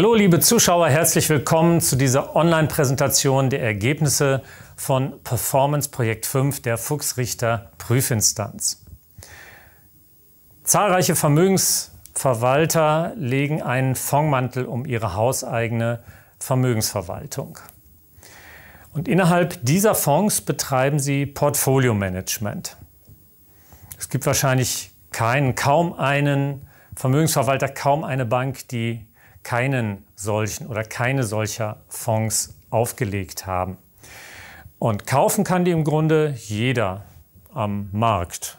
Hallo liebe Zuschauer, herzlich willkommen zu dieser Online-Präsentation der Ergebnisse von Performance Projekt 5 der Fuchsrichter Prüfinstanz. Zahlreiche Vermögensverwalter legen einen Fondsmantel um ihre hauseigene Vermögensverwaltung. Und innerhalb dieser Fonds betreiben sie Portfolio-Management. Es gibt wahrscheinlich keinen, kaum einen Vermögensverwalter, kaum eine Bank, die keinen solchen oder keine solcher Fonds aufgelegt haben. Und kaufen kann die im Grunde jeder am Markt.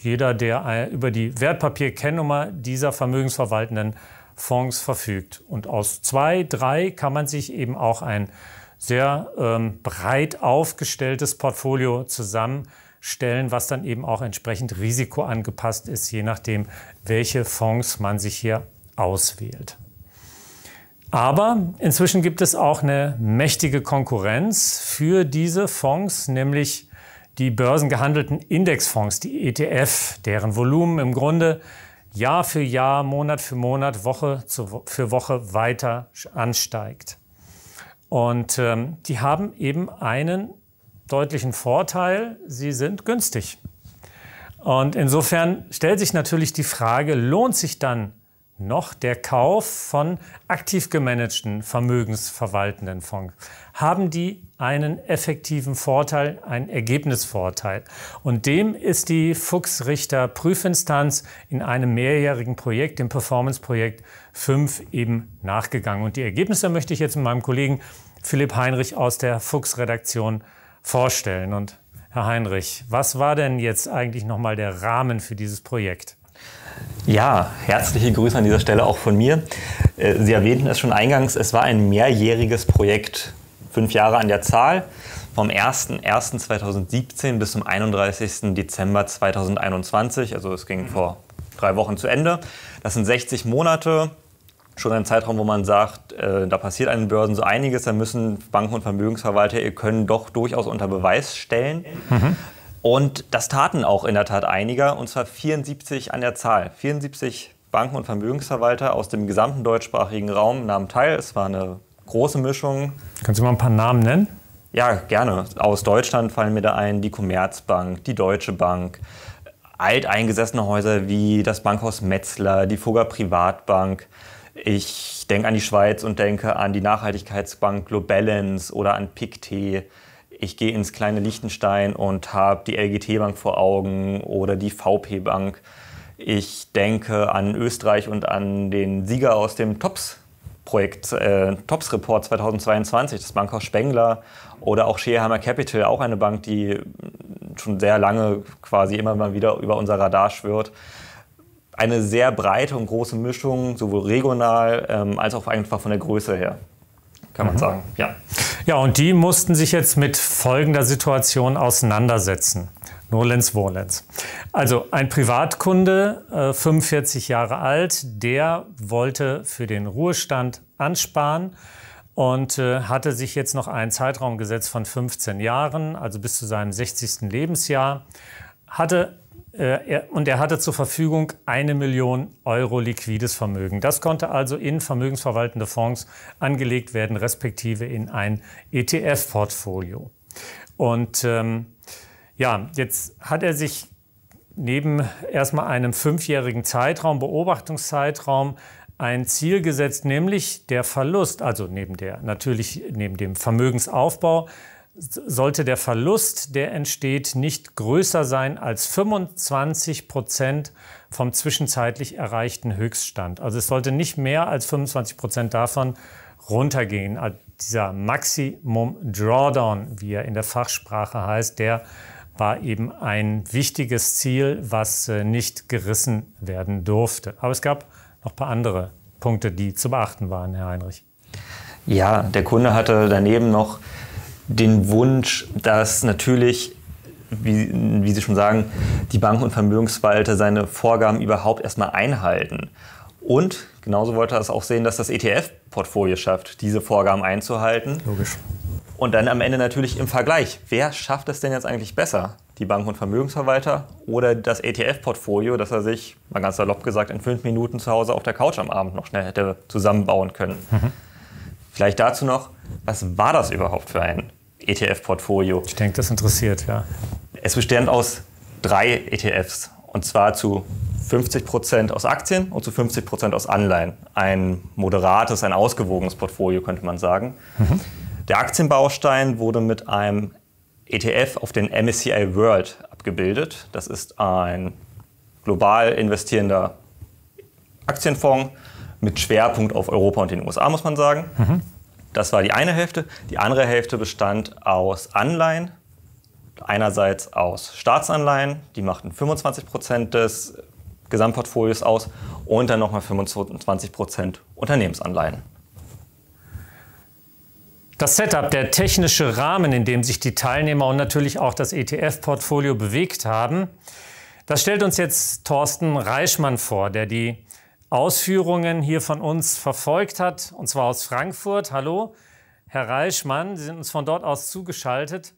Jeder, der äh, über die Wertpapierkennnummer dieser vermögensverwaltenden Fonds verfügt. Und aus zwei, drei kann man sich eben auch ein sehr ähm, breit aufgestelltes Portfolio zusammenstellen, was dann eben auch entsprechend risikoangepasst ist, je nachdem, welche Fonds man sich hier auswählt. Aber inzwischen gibt es auch eine mächtige Konkurrenz für diese Fonds, nämlich die börsengehandelten Indexfonds, die ETF, deren Volumen im Grunde Jahr für Jahr, Monat für Monat, Woche für Woche weiter ansteigt. Und ähm, die haben eben einen deutlichen Vorteil, sie sind günstig. Und insofern stellt sich natürlich die Frage, lohnt sich dann noch der Kauf von aktiv gemanagten, vermögensverwaltenden Fonds. Haben die einen effektiven Vorteil, einen Ergebnisvorteil? Und dem ist die Fuchsrichter Prüfinstanz in einem mehrjährigen Projekt, dem Performance-Projekt 5, eben nachgegangen. Und die Ergebnisse möchte ich jetzt mit meinem Kollegen Philipp Heinrich aus der Fuchs Redaktion vorstellen. Und Herr Heinrich, was war denn jetzt eigentlich nochmal der Rahmen für dieses Projekt? Ja, herzliche Grüße an dieser Stelle auch von mir. Äh, Sie erwähnten es schon eingangs, es war ein mehrjähriges Projekt, fünf Jahre an der Zahl, vom 01.01.2017 bis zum 31. Dezember 2021. Also es ging vor drei Wochen zu Ende. Das sind 60 Monate, schon ein Zeitraum, wo man sagt, äh, da passiert an den Börsen so einiges, da müssen Banken und Vermögensverwalter ihr Können doch durchaus unter Beweis stellen. Mhm. Und das taten auch in der Tat einige, und zwar 74 an der Zahl. 74 Banken und Vermögensverwalter aus dem gesamten deutschsprachigen Raum nahmen teil. Es war eine große Mischung. Kannst du mal ein paar Namen nennen? Ja, gerne. Aus Deutschland fallen mir da ein die Commerzbank, die Deutsche Bank, alteingesessene Häuser wie das Bankhaus Metzler, die Fugger Privatbank. Ich denke an die Schweiz und denke an die Nachhaltigkeitsbank Globalance oder an PICT ich gehe ins kleine Liechtenstein und habe die LGT-Bank vor Augen oder die VP-Bank. Ich denke an Österreich und an den Sieger aus dem TOPS-Projekt, äh, TOPS-Report 2022, das Bankhaus Spengler oder auch Scheerhammer Capital, auch eine Bank, die schon sehr lange quasi immer mal wieder über unser Radar schwört. Eine sehr breite und große Mischung, sowohl regional ähm, als auch einfach von der Größe her, kann man mhm. sagen. Ja. Ja, und die mussten sich jetzt mit folgender Situation auseinandersetzen. Nolens Wolens. Also ein Privatkunde, 45 äh, Jahre alt, der wollte für den Ruhestand ansparen und äh, hatte sich jetzt noch einen Zeitraum gesetzt von 15 Jahren, also bis zu seinem 60. Lebensjahr, hatte äh, und er hatte zur Verfügung eine Million Euro liquides Vermögen. Das konnte also in vermögensverwaltende Fonds angelegt werden, respektive in ein ETF-Portfolio. Und ähm, ja, jetzt hat er sich neben erstmal einem fünfjährigen Zeitraum, Beobachtungszeitraum, ein Ziel gesetzt, nämlich der Verlust, also neben der natürlich neben dem Vermögensaufbau sollte der Verlust, der entsteht, nicht größer sein als 25 Prozent vom zwischenzeitlich erreichten Höchststand. Also es sollte nicht mehr als 25 Prozent davon runtergehen. Also dieser Maximum Drawdown, wie er in der Fachsprache heißt, der war eben ein wichtiges Ziel, was äh, nicht gerissen werden durfte. Aber es gab noch ein paar andere Punkte, die zu beachten waren, Herr Heinrich. Ja, der Kunde hatte daneben noch den Wunsch, dass natürlich wie, wie, Sie schon sagen, die Banken und Vermögensverwalter seine Vorgaben überhaupt erstmal einhalten. Und genauso wollte er es auch sehen, dass das ETF-Portfolio schafft, diese Vorgaben einzuhalten. Logisch. Und dann am Ende natürlich im Vergleich. Wer schafft es denn jetzt eigentlich besser? Die Banken und Vermögensverwalter oder das ETF-Portfolio, das er sich, mal ganz salopp gesagt, in fünf Minuten zu Hause auf der Couch am Abend noch schnell hätte zusammenbauen können? Mhm. Vielleicht dazu noch, was war das überhaupt für ein ETF-Portfolio. Ich denke, das interessiert, ja. Es besteht aus drei ETFs und zwar zu 50 Prozent aus Aktien und zu 50 Prozent aus Anleihen. Ein moderates, ein ausgewogenes Portfolio, könnte man sagen. Mhm. Der Aktienbaustein wurde mit einem ETF auf den MSCI World abgebildet. Das ist ein global investierender Aktienfonds mit Schwerpunkt auf Europa und den USA, muss man sagen. Mhm. Das war die eine Hälfte. Die andere Hälfte bestand aus Anleihen. Einerseits aus Staatsanleihen, die machten 25 Prozent des Gesamtportfolios aus und dann nochmal 25 Prozent Unternehmensanleihen. Das Setup, der technische Rahmen, in dem sich die Teilnehmer und natürlich auch das ETF-Portfolio bewegt haben, das stellt uns jetzt Thorsten Reichmann vor, der die Ausführungen hier von uns verfolgt hat, und zwar aus Frankfurt. Hallo, Herr Reichmann, Sie sind uns von dort aus zugeschaltet.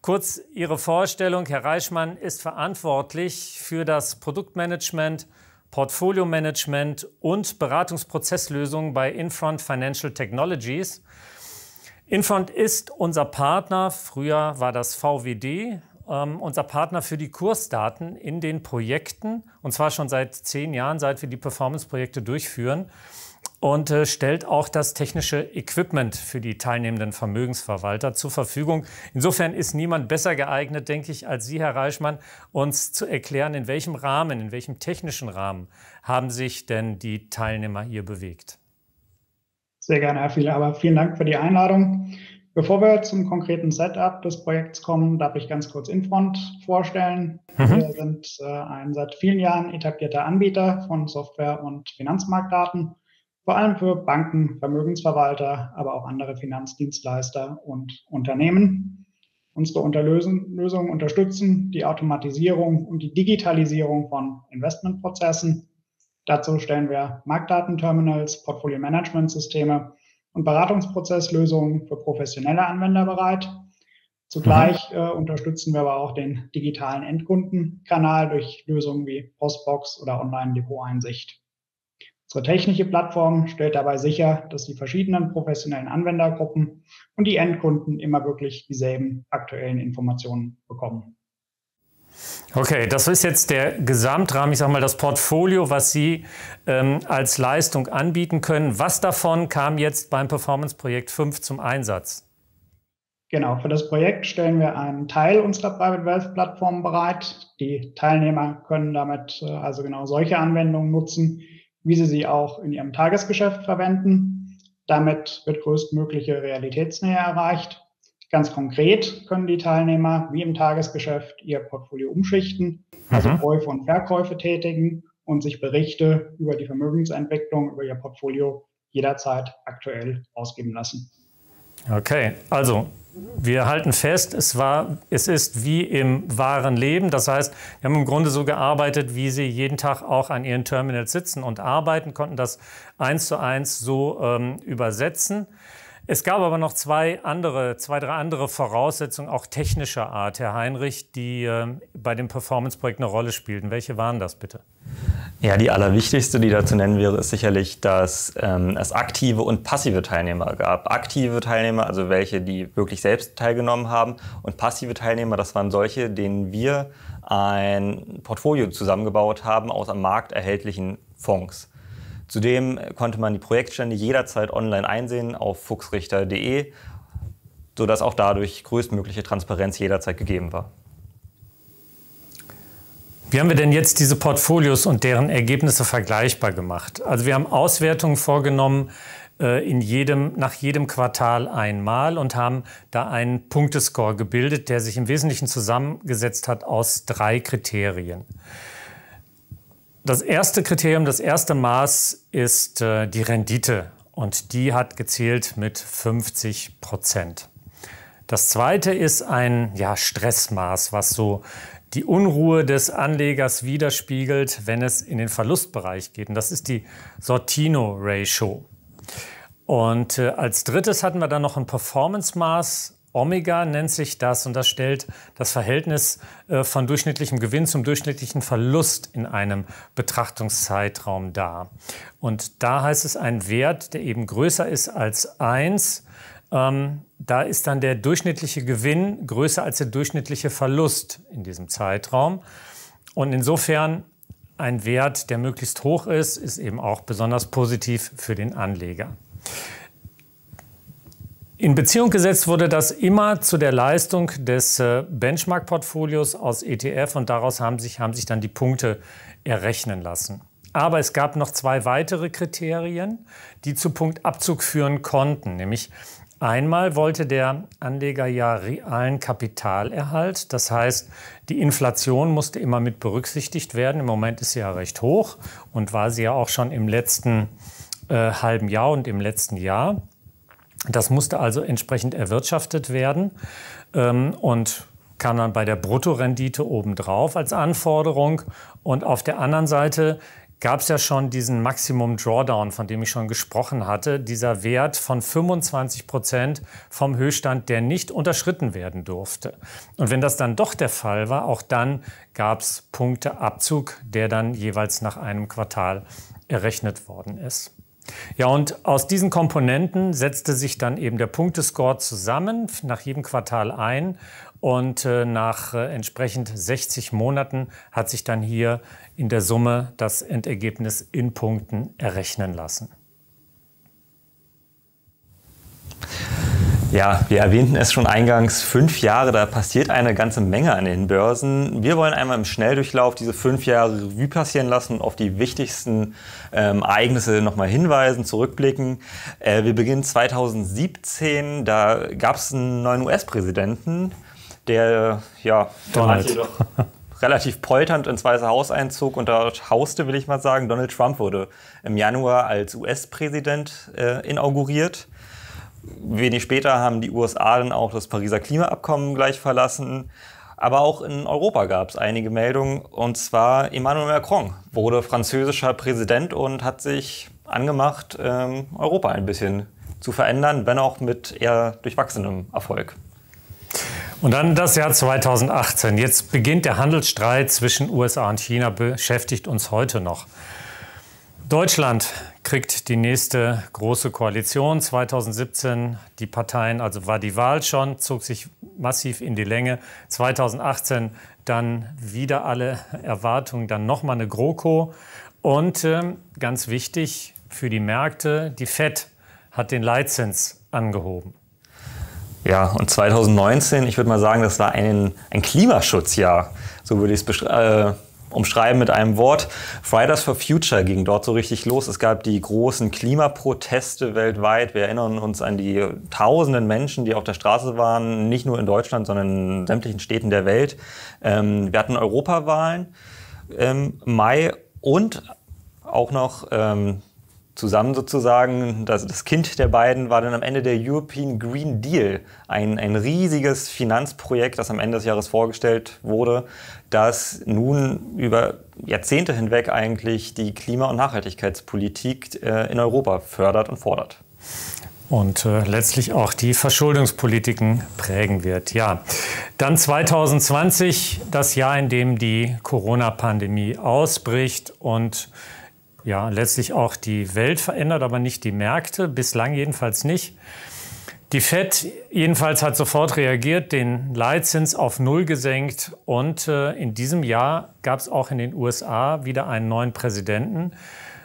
Kurz Ihre Vorstellung. Herr Reichmann ist verantwortlich für das Produktmanagement, Portfoliomanagement und Beratungsprozesslösungen bei Infront Financial Technologies. Infront ist unser Partner. Früher war das VWD, ähm, unser Partner für die Kursdaten in den Projekten, und zwar schon seit zehn Jahren, seit wir die Performance-Projekte durchführen, und äh, stellt auch das technische Equipment für die teilnehmenden Vermögensverwalter zur Verfügung. Insofern ist niemand besser geeignet, denke ich, als Sie, Herr Reichmann, uns zu erklären, in welchem Rahmen, in welchem technischen Rahmen haben sich denn die Teilnehmer hier bewegt. Sehr gerne, Herr Fieler, aber vielen Dank für die Einladung. Bevor wir zum konkreten Setup des Projekts kommen, darf ich ganz kurz Infront vorstellen. Mhm. Wir sind äh, ein seit vielen Jahren etablierter Anbieter von Software- und Finanzmarktdaten, vor allem für Banken, Vermögensverwalter, aber auch andere Finanzdienstleister und Unternehmen. Unsere Unterlösen Lösungen unterstützen die Automatisierung und die Digitalisierung von Investmentprozessen. Dazu stellen wir Marktdatenterminals, Portfolio-Management-Systeme und Beratungsprozesslösungen für professionelle Anwender bereit. Zugleich mhm. äh, unterstützen wir aber auch den digitalen Endkundenkanal durch Lösungen wie Postbox oder Online-Depot-Einsicht. Unsere technische Plattform stellt dabei sicher, dass die verschiedenen professionellen Anwendergruppen und die Endkunden immer wirklich dieselben aktuellen Informationen bekommen. Okay, das ist jetzt der Gesamtrahmen, ich sage mal das Portfolio, was Sie ähm, als Leistung anbieten können. Was davon kam jetzt beim Performance-Projekt 5 zum Einsatz? Genau, für das Projekt stellen wir einen Teil unserer Private Wealth Plattform bereit. Die Teilnehmer können damit äh, also genau solche Anwendungen nutzen, wie sie sie auch in ihrem Tagesgeschäft verwenden. Damit wird größtmögliche Realitätsnähe erreicht Ganz konkret können die Teilnehmer wie im Tagesgeschäft ihr Portfolio umschichten, also mhm. Käufe und Verkäufe tätigen und sich Berichte über die Vermögensentwicklung, über ihr Portfolio jederzeit aktuell ausgeben lassen. Okay, also wir halten fest, es, war, es ist wie im wahren Leben. Das heißt, wir haben im Grunde so gearbeitet, wie Sie jeden Tag auch an Ihren Terminals sitzen und arbeiten, konnten das eins zu eins so ähm, übersetzen. Es gab aber noch zwei andere, zwei, drei andere Voraussetzungen, auch technischer Art, Herr Heinrich, die äh, bei dem Performance-Projekt eine Rolle spielten. Welche waren das bitte? Ja, die allerwichtigste, die da zu nennen wäre, ist sicherlich, dass ähm, es aktive und passive Teilnehmer gab. Aktive Teilnehmer, also welche, die wirklich selbst teilgenommen haben, und passive Teilnehmer, das waren solche, denen wir ein Portfolio zusammengebaut haben aus am Markt erhältlichen Fonds. Zudem konnte man die Projektstände jederzeit online einsehen auf fuchsrichter.de, sodass auch dadurch größtmögliche Transparenz jederzeit gegeben war. Wie haben wir denn jetzt diese Portfolios und deren Ergebnisse vergleichbar gemacht? Also wir haben Auswertungen vorgenommen äh, in jedem, nach jedem Quartal einmal und haben da einen Punktescore gebildet, der sich im Wesentlichen zusammengesetzt hat aus drei Kriterien. Das erste Kriterium, das erste Maß ist äh, die Rendite und die hat gezählt mit 50 Prozent. Das zweite ist ein ja, Stressmaß, was so die Unruhe des Anlegers widerspiegelt, wenn es in den Verlustbereich geht. Und das ist die Sortino-Ratio. Und äh, als drittes hatten wir dann noch ein Performance-Maß Omega nennt sich das und das stellt das Verhältnis äh, von durchschnittlichem Gewinn zum durchschnittlichen Verlust in einem Betrachtungszeitraum dar. Und da heißt es, ein Wert, der eben größer ist als 1, ähm, da ist dann der durchschnittliche Gewinn größer als der durchschnittliche Verlust in diesem Zeitraum. Und insofern ein Wert, der möglichst hoch ist, ist eben auch besonders positiv für den Anleger. In Beziehung gesetzt wurde das immer zu der Leistung des äh, Benchmark-Portfolios aus ETF und daraus haben sich, haben sich dann die Punkte errechnen lassen. Aber es gab noch zwei weitere Kriterien, die zu Punktabzug führen konnten, nämlich Einmal wollte der Anleger ja realen Kapitalerhalt, das heißt, die Inflation musste immer mit berücksichtigt werden. Im Moment ist sie ja recht hoch und war sie ja auch schon im letzten äh, halben Jahr und im letzten Jahr. Das musste also entsprechend erwirtschaftet werden ähm, und kam dann bei der Bruttorendite obendrauf als Anforderung. Und auf der anderen Seite gab es ja schon diesen Maximum Drawdown, von dem ich schon gesprochen hatte, dieser Wert von 25 Prozent vom Höchststand, der nicht unterschritten werden durfte. Und wenn das dann doch der Fall war, auch dann gab es Punkteabzug, der dann jeweils nach einem Quartal errechnet worden ist. Ja, und aus diesen Komponenten setzte sich dann eben der Punktescore zusammen nach jedem Quartal ein. Und äh, nach äh, entsprechend 60 Monaten hat sich dann hier in der Summe das Endergebnis in Punkten errechnen lassen. Ja, wir erwähnten es schon eingangs, fünf Jahre, da passiert eine ganze Menge an den Börsen. Wir wollen einmal im Schnelldurchlauf diese fünf Jahre Revue passieren lassen und auf die wichtigsten ähm, Ereignisse nochmal hinweisen, zurückblicken. Äh, wir beginnen 2017, da gab es einen neuen US-Präsidenten, der ja Donald. relativ polternd ins Weiße Haus einzog und dort hauste, will ich mal sagen. Donald Trump wurde im Januar als US-Präsident äh, inauguriert. Wenig später haben die USA dann auch das Pariser Klimaabkommen gleich verlassen. Aber auch in Europa gab es einige Meldungen. Und zwar Emmanuel Macron wurde französischer Präsident und hat sich angemacht, ähm, Europa ein bisschen zu verändern, wenn auch mit eher durchwachsenem Erfolg. Und dann das Jahr 2018. Jetzt beginnt der Handelsstreit zwischen USA und China, beschäftigt uns heute noch. Deutschland kriegt die nächste große Koalition. 2017 die Parteien, also war die Wahl schon, zog sich massiv in die Länge. 2018 dann wieder alle Erwartungen, dann nochmal eine GroKo. Und ähm, ganz wichtig für die Märkte, die FED hat den Leitzins angehoben. Ja, und 2019, ich würde mal sagen, das war ein, ein Klimaschutzjahr, so würde ich es beschreiben. Äh umschreiben mit einem Wort. Fridays for Future ging dort so richtig los. Es gab die großen Klimaproteste weltweit. Wir erinnern uns an die tausenden Menschen, die auf der Straße waren, nicht nur in Deutschland, sondern in sämtlichen Städten der Welt. Ähm, wir hatten Europawahlen im ähm, Mai und auch noch ähm, zusammen sozusagen. Das, das Kind der beiden war dann am Ende der European Green Deal, ein, ein riesiges Finanzprojekt, das am Ende des Jahres vorgestellt wurde, das nun über Jahrzehnte hinweg eigentlich die Klima- und Nachhaltigkeitspolitik äh, in Europa fördert und fordert. Und äh, letztlich auch die Verschuldungspolitiken prägen wird. Ja, dann 2020, das Jahr, in dem die Corona-Pandemie ausbricht und ja, letztlich auch die Welt verändert, aber nicht die Märkte, bislang jedenfalls nicht. Die Fed jedenfalls hat sofort reagiert, den Leitzins auf Null gesenkt und äh, in diesem Jahr gab es auch in den USA wieder einen neuen Präsidenten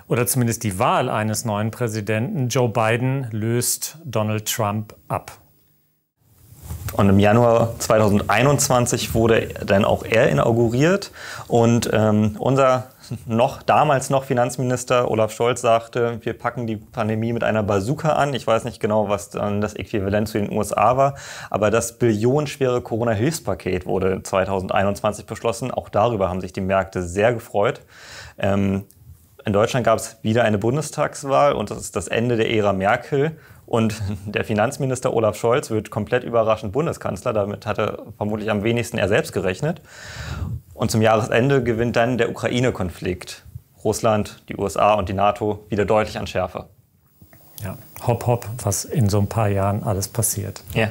oder zumindest die Wahl eines neuen Präsidenten. Joe Biden löst Donald Trump ab. Und im Januar 2021 wurde dann auch er inauguriert und ähm, unser noch, damals noch Finanzminister Olaf Scholz sagte, wir packen die Pandemie mit einer Bazooka an. Ich weiß nicht genau, was dann das Äquivalent zu den USA war, aber das billionenschwere Corona-Hilfspaket wurde 2021 beschlossen. Auch darüber haben sich die Märkte sehr gefreut. Ähm, in Deutschland gab es wieder eine Bundestagswahl und das ist das Ende der Ära Merkel. Und der Finanzminister Olaf Scholz wird komplett überraschend Bundeskanzler. Damit hatte vermutlich am wenigsten er selbst gerechnet. Und zum Jahresende gewinnt dann der Ukraine-Konflikt. Russland, die USA und die NATO wieder deutlich an Schärfe. Ja, hopp, hopp, was in so ein paar Jahren alles passiert. Ja.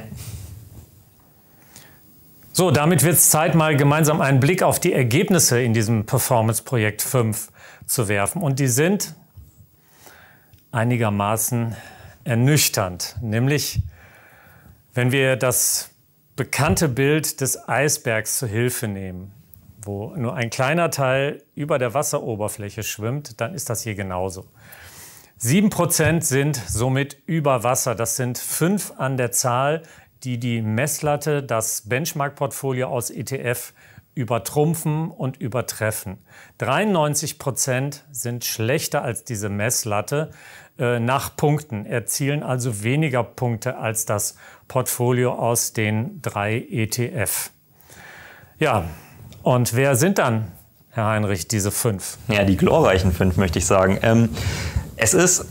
So, damit wird es Zeit, mal gemeinsam einen Blick auf die Ergebnisse in diesem Performance-Projekt 5 zu werfen. Und die sind einigermaßen ernüchternd, nämlich wenn wir das bekannte Bild des Eisbergs zu Hilfe nehmen, wo nur ein kleiner Teil über der Wasseroberfläche schwimmt, dann ist das hier genauso. 7% sind somit über Wasser. Das sind fünf an der Zahl, die die Messlatte, das Benchmark-Portfolio aus ETF übertrumpfen und übertreffen. 93 Prozent sind schlechter als diese Messlatte äh, nach Punkten, erzielen also weniger Punkte als das Portfolio aus den drei ETF. Ja, und wer sind dann, Herr Heinrich, diese fünf? Ja, die glorreichen fünf, möchte ich sagen. Ähm, es ist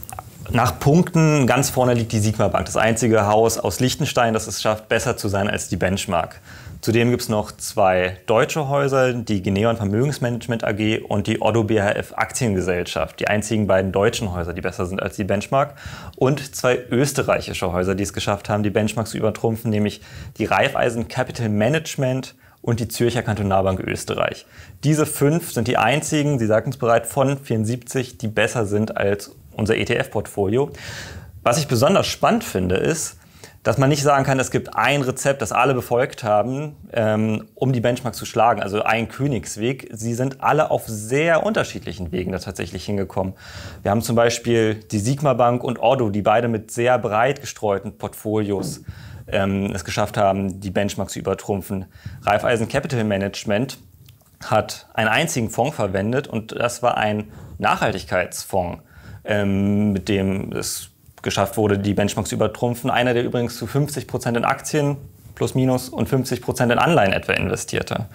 nach Punkten ganz vorne liegt die Sigma Bank, das einzige Haus aus Liechtenstein, das es schafft, besser zu sein als die Benchmark. Zudem gibt es noch zwei deutsche Häuser, die Geneon Vermögensmanagement AG und die Otto BHF Aktiengesellschaft, die einzigen beiden deutschen Häuser, die besser sind als die Benchmark, und zwei österreichische Häuser, die es geschafft haben, die Benchmark zu übertrumpfen, nämlich die Raiffeisen Capital Management und die Zürcher Kantonalbank Österreich. Diese fünf sind die einzigen, Sie sagten es bereits, von 74, die besser sind als unser ETF-Portfolio. Was ich besonders spannend finde, ist, dass man nicht sagen kann, es gibt ein Rezept, das alle befolgt haben, ähm, um die Benchmarks zu schlagen, also ein Königsweg. Sie sind alle auf sehr unterschiedlichen Wegen da tatsächlich hingekommen. Wir haben zum Beispiel die Sigma Bank und Ordo, die beide mit sehr breit gestreuten Portfolios ähm, es geschafft haben, die Benchmarks zu übertrumpfen. Raiffeisen Capital Management hat einen einzigen Fonds verwendet und das war ein Nachhaltigkeitsfonds, ähm, mit dem es geschafft wurde, die Benchmarks zu übertrumpfen. Einer, der übrigens zu 50 Prozent in Aktien plus minus und 50 Prozent in Anleihen etwa investierte.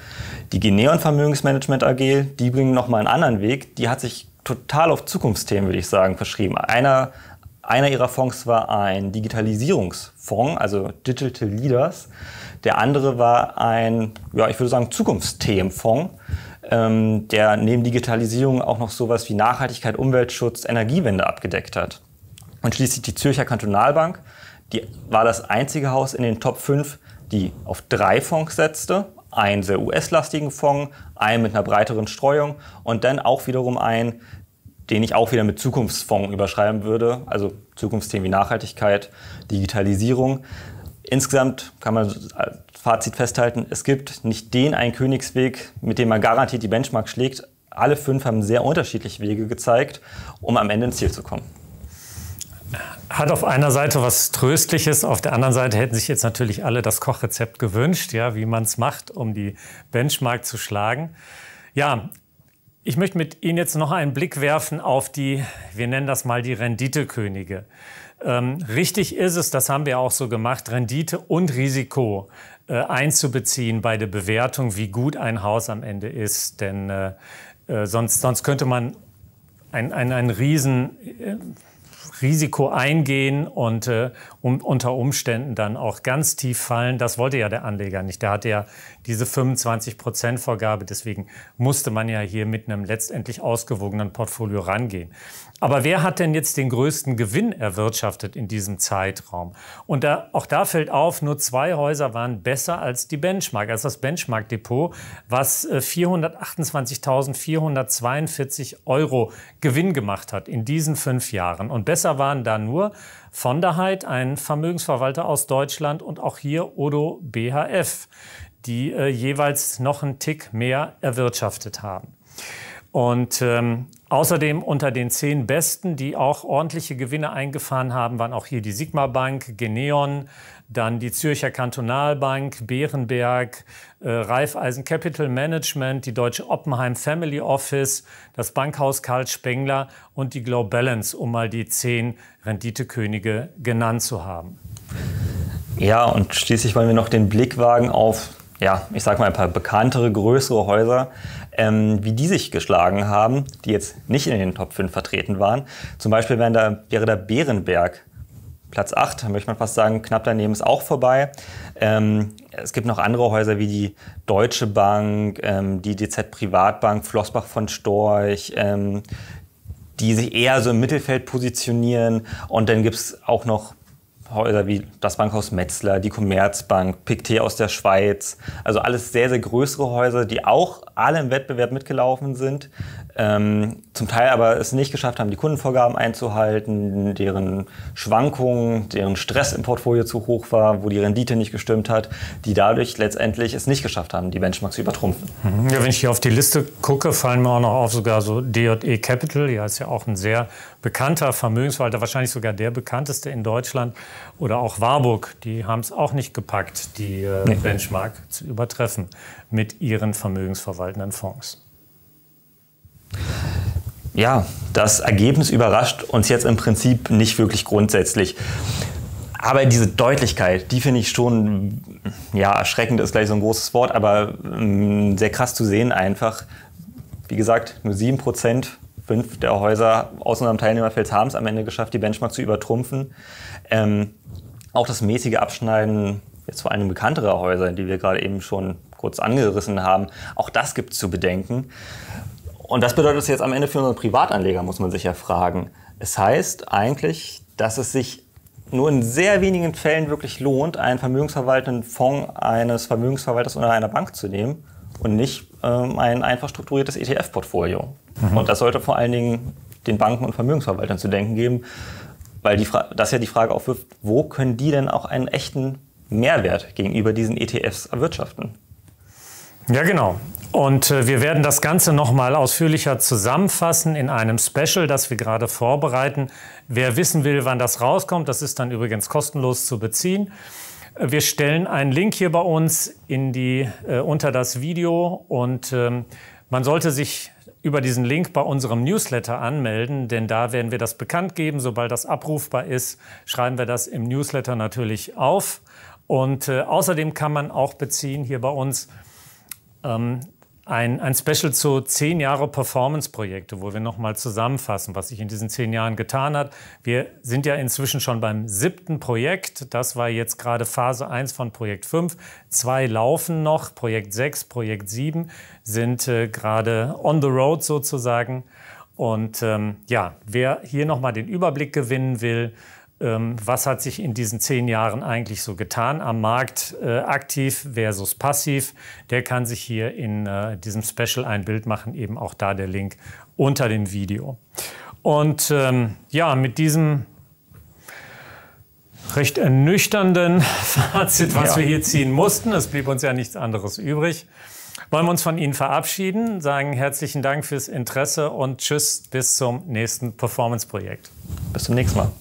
Die Geneon Vermögensmanagement AG, die bringen nochmal einen anderen Weg. Die hat sich total auf Zukunftsthemen, würde ich sagen, verschrieben. Einer, einer ihrer Fonds war ein Digitalisierungsfonds, also Digital Leaders. Der andere war ein, ja, ich würde sagen, Zukunftsthemenfonds, ähm, der neben Digitalisierung auch noch sowas wie Nachhaltigkeit, Umweltschutz, Energiewende abgedeckt hat. Und schließlich die Zürcher Kantonalbank, die war das einzige Haus in den Top 5, die auf drei Fonds setzte. Einen sehr US-lastigen Fonds, einen mit einer breiteren Streuung und dann auch wiederum einen, den ich auch wieder mit Zukunftsfonds überschreiben würde. Also Zukunftsthemen wie Nachhaltigkeit, Digitalisierung. Insgesamt kann man als Fazit festhalten, es gibt nicht den einen Königsweg, mit dem man garantiert die Benchmark schlägt. Alle fünf haben sehr unterschiedliche Wege gezeigt, um am Ende ins Ziel zu kommen hat auf einer Seite was Tröstliches, auf der anderen Seite hätten sich jetzt natürlich alle das Kochrezept gewünscht, ja, wie man es macht, um die Benchmark zu schlagen. Ja, ich möchte mit Ihnen jetzt noch einen Blick werfen auf die, wir nennen das mal die Renditekönige. Ähm, richtig ist es, das haben wir auch so gemacht, Rendite und Risiko äh, einzubeziehen bei der Bewertung, wie gut ein Haus am Ende ist. Denn äh, äh, sonst, sonst könnte man ein, ein, ein riesen äh, Risiko eingehen und äh, um, unter Umständen dann auch ganz tief fallen. Das wollte ja der Anleger nicht. Der hatte ja diese 25-Prozent-Vorgabe. Deswegen musste man ja hier mit einem letztendlich ausgewogenen Portfolio rangehen. Aber wer hat denn jetzt den größten Gewinn erwirtschaftet in diesem Zeitraum? Und da, auch da fällt auf, nur zwei Häuser waren besser als die Benchmark, als das Benchmark-Depot, was 428.442 äh, Euro Gewinn gemacht hat in diesen fünf Jahren. Und besser waren da nur von der Heid, ein Vermögensverwalter aus Deutschland und auch hier Odo BHF, die äh, jeweils noch einen Tick mehr erwirtschaftet haben. Und ähm, außerdem unter den zehn Besten, die auch ordentliche Gewinne eingefahren haben, waren auch hier die Sigma Bank, Geneon, dann die Zürcher Kantonalbank, Bärenberg, äh, Raiffeisen Capital Management, die Deutsche Oppenheim Family Office, das Bankhaus Karl Spengler und die Globalance, um mal die zehn Renditekönige genannt zu haben. Ja, und schließlich wollen wir noch den Blick wagen auf ja, ich sag mal ein paar bekanntere, größere Häuser, ähm, wie die sich geschlagen haben, die jetzt nicht in den Top 5 vertreten waren. Zum Beispiel wäre da, wäre da Bärenberg Platz 8, möchte man fast sagen, knapp daneben ist auch vorbei. Ähm, es gibt noch andere Häuser wie die Deutsche Bank, ähm, die DZ Privatbank, Flossbach von Storch, ähm, die sich eher so im Mittelfeld positionieren. Und dann gibt es auch noch Häuser wie das Bankhaus Metzler, die Commerzbank, Pictet aus der Schweiz. Also alles sehr, sehr größere Häuser, die auch alle im Wettbewerb mitgelaufen sind, ähm, zum Teil aber es nicht geschafft haben, die Kundenvorgaben einzuhalten, deren Schwankungen, deren Stress im Portfolio zu hoch war, wo die Rendite nicht gestimmt hat, die dadurch letztendlich es nicht geschafft haben, die Benchmarks zu übertrumpfen. Mhm. Ja, wenn ich hier auf die Liste gucke, fallen mir auch noch auf sogar so DJE Capital, ja, ist ja auch ein sehr bekannter Vermögensverwalter, wahrscheinlich sogar der bekannteste in Deutschland oder auch Warburg, die haben es auch nicht gepackt, die äh, nee. Benchmark zu übertreffen mit ihren vermögensverwaltenden Fonds ja, das Ergebnis überrascht uns jetzt im Prinzip nicht wirklich grundsätzlich. Aber diese Deutlichkeit, die finde ich schon, ja, erschreckend ist gleich so ein großes Wort, aber mh, ähm, sehr krass zu sehen einfach. Wie gesagt, nur 7 Prozent, fünf der Häuser aus unserem Teilnehmerfeld haben es am Ende geschafft, die Benchmark zu übertrumpfen. Ähm, auch das mäßige Abschneiden jetzt vor allem bekanntere Häuser, die wir gerade eben schon kurz angerissen haben, auch das gibt es zu bedenken. Und das bedeutet es jetzt am Ende für unseren Privatanleger, muss man sich ja fragen. Es heißt eigentlich, dass es sich nur in sehr wenigen Fällen wirklich lohnt, einen vermögensverwaltenden Fonds eines Vermögensverwalters oder einer Bank zu nehmen und nicht ähm, ein einfach strukturiertes ETF-Portfolio. Mhm. Und das sollte vor allen Dingen den Banken und Vermögensverwaltern zu denken geben, weil die das ja die Frage aufwirft, wo können die denn auch einen echten Mehrwert gegenüber diesen ETFs erwirtschaften? Ja, genau. Und äh, wir werden das Ganze nochmal ausführlicher zusammenfassen in einem Special, das wir gerade vorbereiten. Wer wissen will, wann das rauskommt, das ist dann übrigens kostenlos zu beziehen. Äh, wir stellen einen Link hier bei uns in die, äh, unter das Video und ähm, man sollte sich über diesen Link bei unserem Newsletter anmelden, denn da werden wir das bekannt geben. Sobald das abrufbar ist, schreiben wir das im Newsletter natürlich auf. Und äh, außerdem kann man auch beziehen hier bei uns ähm, ein, ein Special zu zehn Jahre Performance-Projekte, wo wir nochmal zusammenfassen, was sich in diesen zehn Jahren getan hat. Wir sind ja inzwischen schon beim siebten Projekt. Das war jetzt gerade Phase 1 von Projekt 5. Zwei laufen noch. Projekt 6, Projekt 7 sind äh, gerade on the road sozusagen. Und ähm, ja, wer hier nochmal den Überblick gewinnen will, ähm, was hat sich in diesen zehn Jahren eigentlich so getan am Markt, äh, aktiv versus passiv, der kann sich hier in äh, diesem Special ein Bild machen, eben auch da der Link unter dem Video. Und ähm, ja, mit diesem recht ernüchternden Fazit, was ja. wir hier ziehen mussten, es blieb uns ja nichts anderes übrig, wollen wir uns von Ihnen verabschieden, sagen herzlichen Dank fürs Interesse und tschüss bis zum nächsten Performance-Projekt. Bis zum nächsten Mal.